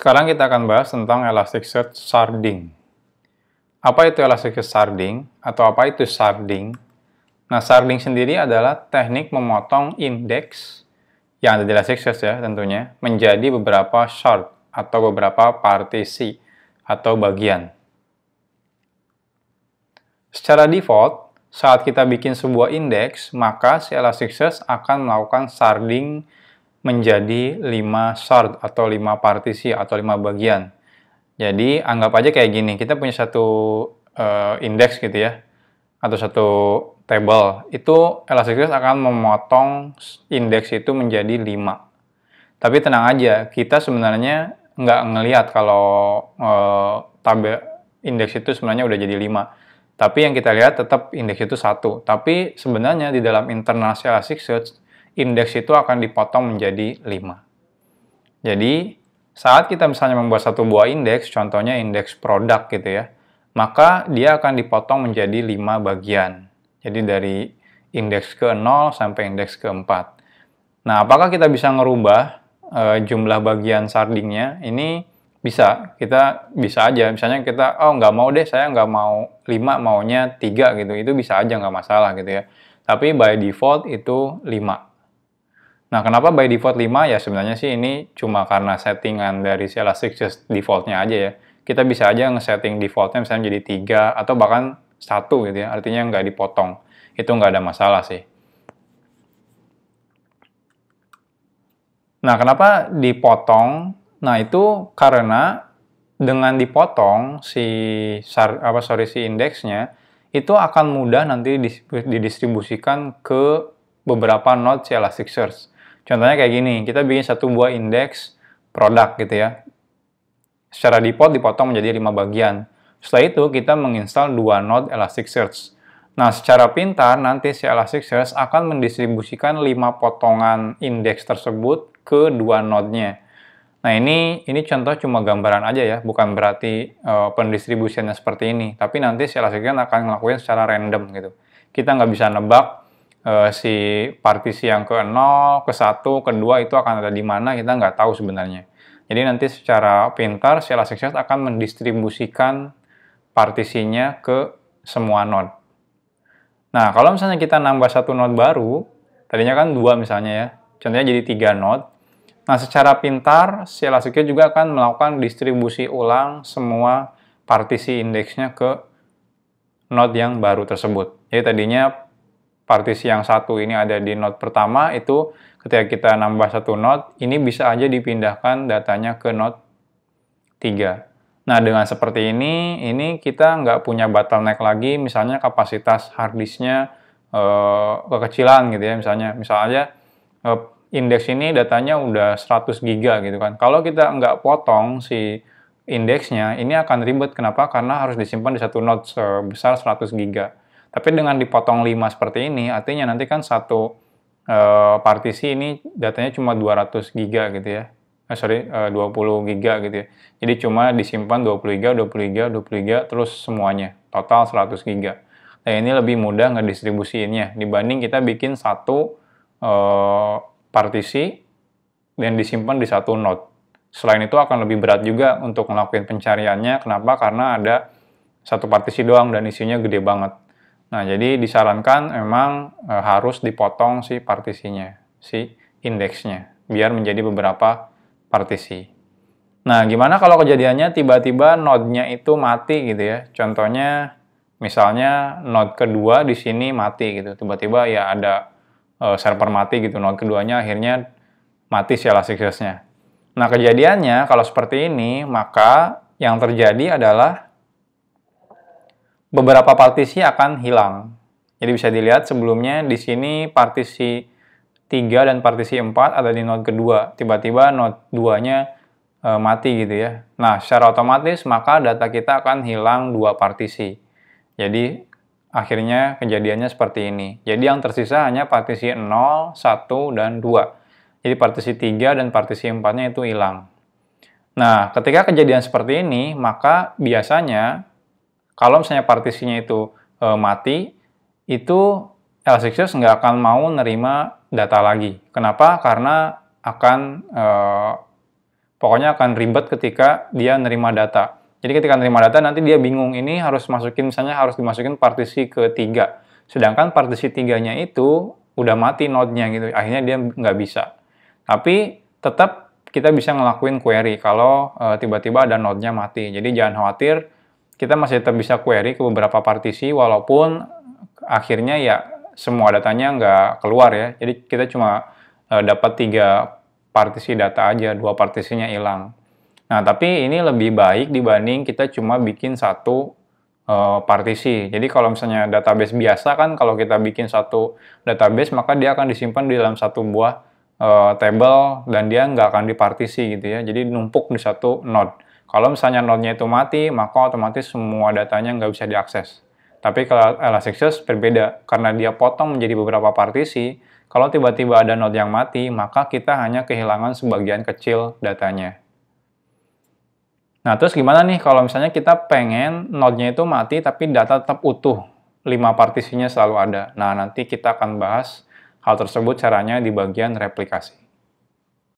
Sekarang kita akan bahas tentang Elasticsearch Sharding. Apa itu Elasticsearch Sharding? Atau apa itu Sharding? Nah, Sharding sendiri adalah teknik memotong indeks yang ada di Elasticsearch ya tentunya, menjadi beberapa shard atau beberapa partisi atau bagian. Secara default, saat kita bikin sebuah indeks, maka si Elasticsearch akan melakukan sharding menjadi 5 shard atau 5 partisi atau 5 bagian. Jadi anggap aja kayak gini, kita punya satu uh, indeks gitu ya, atau satu table, itu Elasticsearch akan memotong indeks itu menjadi 5. Tapi tenang aja, kita sebenarnya nggak ngelihat kalau uh, tabel indeks itu sebenarnya udah jadi 5. Tapi yang kita lihat tetap indeks itu satu. Tapi sebenarnya di dalam internal Elasticsearch, indeks itu akan dipotong menjadi 5. Jadi, saat kita misalnya membuat satu buah indeks, contohnya indeks produk gitu ya, maka dia akan dipotong menjadi 5 bagian. Jadi dari indeks ke 0 sampai indeks ke 4. Nah, apakah kita bisa ngerubah e, jumlah bagian sardingnya? Ini bisa, kita bisa aja. Misalnya kita, oh nggak mau deh, saya nggak mau 5, maunya 3 gitu. Itu bisa aja, nggak masalah gitu ya. Tapi by default itu 5. Nah, kenapa by default 5? Ya sebenarnya sih ini cuma karena settingan dari si Elasticsearch defaultnya aja ya. Kita bisa aja nge-setting defaultnya misalnya jadi 3 atau bahkan satu gitu ya. Artinya nggak dipotong. Itu nggak ada masalah sih. Nah, kenapa dipotong? Nah, itu karena dengan dipotong si apa sorry si indeksnya itu akan mudah nanti didistribusikan ke beberapa node si Elasticsearch. Contohnya kayak gini, kita bikin satu buah indeks produk gitu ya. Secara default dipotong menjadi lima bagian. Setelah itu kita menginstal dua node Elasticsearch. Nah, secara pintar nanti si Elasticsearch akan mendistribusikan lima potongan indeks tersebut ke dua node-nya. Nah, ini ini contoh cuma gambaran aja ya, bukan berarti uh, pendistribusiannya seperti ini. Tapi nanti si Elasticsearch akan ngelakuin secara random gitu. Kita nggak bisa nebak uh, si partisi yang ke 0, ke 1, ke 2 itu akan ada di mana kita nggak tahu sebenarnya. Jadi nanti secara pintar si Elasticsearch akan mendistribusikan partisinya ke semua node. Nah, kalau misalnya kita nambah satu node baru, tadinya kan dua misalnya ya, contohnya jadi tiga node. Nah, secara pintar, si Elasticsearch juga akan melakukan distribusi ulang semua partisi indeksnya ke node yang baru tersebut. Jadi tadinya partisi yang satu ini ada di node pertama itu ketika kita nambah satu node ini bisa aja dipindahkan datanya ke node 3. Nah dengan seperti ini ini kita nggak punya bottleneck lagi misalnya kapasitas harddisknya eh, kekecilan gitu ya misalnya misalnya eh, indeks ini datanya udah 100 giga gitu kan kalau kita nggak potong si indeksnya ini akan ribet kenapa karena harus disimpan di satu node sebesar 100 giga tapi dengan dipotong 5 seperti ini, artinya nanti kan satu e, partisi ini datanya cuma 200 giga gitu ya. Eh, sorry, e, eh, 20 giga gitu ya. Jadi cuma disimpan 20 giga, 20 giga, 20 giga, terus semuanya. Total 100 giga. Nah ini lebih mudah ngedistribusiinnya dibanding kita bikin satu e, partisi dan disimpan di satu node. Selain itu akan lebih berat juga untuk ngelakuin pencariannya. Kenapa? Karena ada satu partisi doang dan isinya gede banget. Nah, jadi disarankan memang e, harus dipotong si partisinya, si indeksnya, biar menjadi beberapa partisi. Nah, gimana kalau kejadiannya tiba-tiba node-nya itu mati gitu ya? Contohnya, misalnya node kedua di sini mati gitu, tiba-tiba ya ada e, server mati gitu, node keduanya akhirnya mati secara nya Nah, kejadiannya kalau seperti ini, maka yang terjadi adalah beberapa partisi akan hilang. Jadi bisa dilihat sebelumnya di sini partisi 3 dan partisi 4 ada di node kedua. Tiba-tiba node 2-nya e, eh, mati gitu ya. Nah, secara otomatis maka data kita akan hilang dua partisi. Jadi akhirnya kejadiannya seperti ini. Jadi yang tersisa hanya partisi 0, 1, dan 2. Jadi partisi 3 dan partisi 4-nya itu hilang. Nah, ketika kejadian seperti ini, maka biasanya kalau misalnya partisinya itu e, mati, itu Elasticsearch nggak akan mau nerima data lagi. Kenapa? Karena akan e, pokoknya akan ribet ketika dia nerima data. Jadi ketika nerima data nanti dia bingung ini harus masukin misalnya harus dimasukin partisi ketiga. Sedangkan partisi tiganya itu udah mati node-nya gitu. Akhirnya dia nggak bisa. Tapi tetap kita bisa ngelakuin query kalau tiba e, tiba-tiba ada node-nya mati. Jadi jangan khawatir kita masih tetap bisa query ke beberapa partisi walaupun akhirnya ya semua datanya nggak keluar ya. Jadi kita cuma e, dapat tiga partisi data aja, dua partisinya hilang. Nah, tapi ini lebih baik dibanding kita cuma bikin satu e, partisi. Jadi kalau misalnya database biasa kan kalau kita bikin satu database maka dia akan disimpan di dalam satu buah e, table dan dia nggak akan dipartisi gitu ya. Jadi numpuk di satu node. Kalau misalnya node-nya itu mati, maka otomatis semua datanya nggak bisa diakses. Tapi kalau Elasticsearch berbeda, karena dia potong menjadi beberapa partisi, kalau tiba-tiba ada node yang mati, maka kita hanya kehilangan sebagian kecil datanya. Nah, terus gimana nih kalau misalnya kita pengen node-nya itu mati tapi data tetap utuh, 5 partisinya selalu ada. Nah, nanti kita akan bahas hal tersebut caranya di bagian replikasi.